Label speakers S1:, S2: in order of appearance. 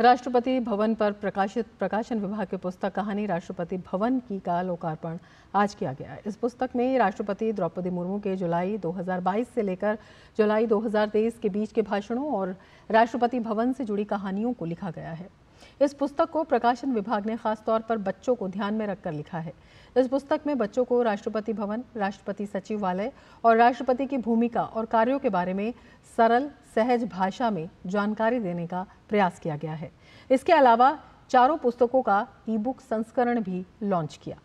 S1: राष्ट्रपति भवन पर प्रकाशित प्रकाशन विभाग की पुस्तक कहानी राष्ट्रपति भवन की का लोकार्पण आज किया गया इस पुस्तक में राष्ट्रपति द्रौपदी मुर्मू के जुलाई 2022 से लेकर जुलाई 2023 के बीच के भाषणों और राष्ट्रपति भवन से जुड़ी कहानियों को लिखा गया है इस पुस्तक को प्रकाशन विभाग ने खास तौर पर बच्चों को ध्यान में रखकर लिखा है इस पुस्तक में बच्चों को राष्ट्रपति भवन राष्ट्रपति सचिवालय और राष्ट्रपति की भूमिका और कार्यों के बारे में सरल सहज भाषा में जानकारी देने का प्रयास किया गया है इसके अलावा चारों पुस्तकों का ई बुक संस्करण भी लॉन्च किया